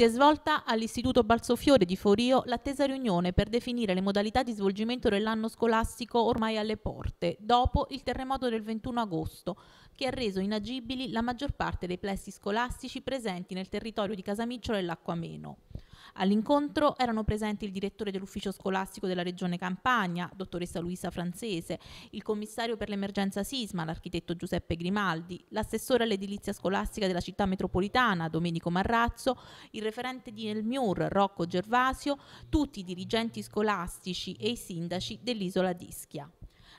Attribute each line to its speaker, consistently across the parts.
Speaker 1: Si è svolta all'Istituto Balsofiore di Forio l'attesa riunione per definire le modalità di svolgimento dell'anno scolastico ormai alle porte, dopo il terremoto del 21 agosto, che ha reso inagibili la maggior parte dei plessi scolastici presenti nel territorio di Casamicciola e L'Acquameno. All'incontro erano presenti il direttore dell'ufficio scolastico della Regione Campania, dottoressa Luisa Francese, il commissario per l'emergenza sisma, l'architetto Giuseppe Grimaldi, l'assessore all'edilizia scolastica della città metropolitana, Domenico Marrazzo, il referente di Elmiur, Rocco Gervasio, tutti i dirigenti scolastici e i sindaci dell'isola d'Ischia.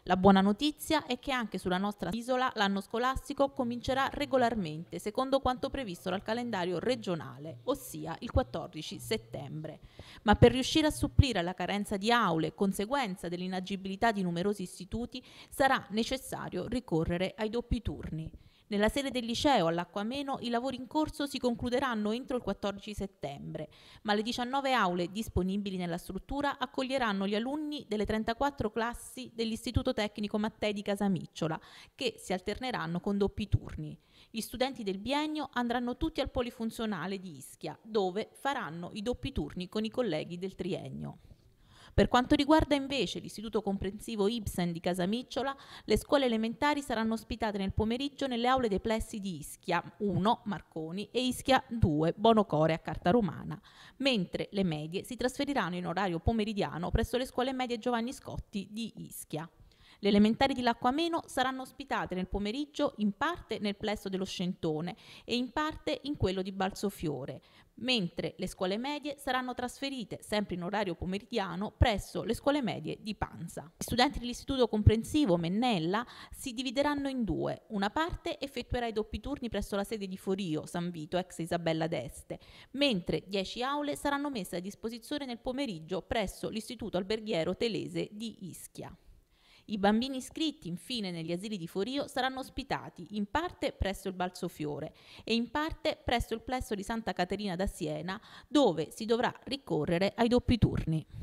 Speaker 1: La buona notizia è che anche sulla nostra isola l'anno scolastico comincerà regolarmente secondo quanto previsto dal calendario regionale, ossia il 14 settembre. Ma per riuscire a supplire alla carenza di aule, conseguenza dell'inagibilità di numerosi istituti, sarà necessario ricorrere ai doppi turni. Nella sede del liceo all'Acquameno i lavori in corso si concluderanno entro il 14 settembre, ma le 19 aule disponibili nella struttura accoglieranno gli alunni delle 34 classi dell'Istituto Tecnico Mattei di Casamicciola, che si alterneranno con doppi turni. Gli studenti del biennio andranno tutti al polifunzionale di Ischia, dove faranno i doppi turni con i colleghi del triennio. Per quanto riguarda invece l'Istituto Comprensivo Ibsen di Casamicciola, le scuole elementari saranno ospitate nel pomeriggio nelle aule dei plessi di Ischia 1, Marconi, e Ischia 2, Bonocore a Carta Romana, mentre le medie si trasferiranno in orario pomeridiano presso le scuole medie Giovanni Scotti di Ischia. Le elementari di Lacquameno saranno ospitate nel pomeriggio in parte nel plesso dello Scentone e in parte in quello di Balzofiore, mentre le scuole medie saranno trasferite sempre in orario pomeridiano presso le scuole medie di Panza. Gli studenti dell'istituto comprensivo Mennella si divideranno in due. Una parte effettuerà i doppi turni presso la sede di Forio, San Vito, ex Isabella d'Este, mentre 10 aule saranno messe a disposizione nel pomeriggio presso l'istituto alberghiero telese di Ischia. I bambini iscritti infine negli asili di Forio saranno ospitati in parte presso il Balsofiore e in parte presso il plesso di Santa Caterina da Siena dove si dovrà ricorrere ai doppi turni.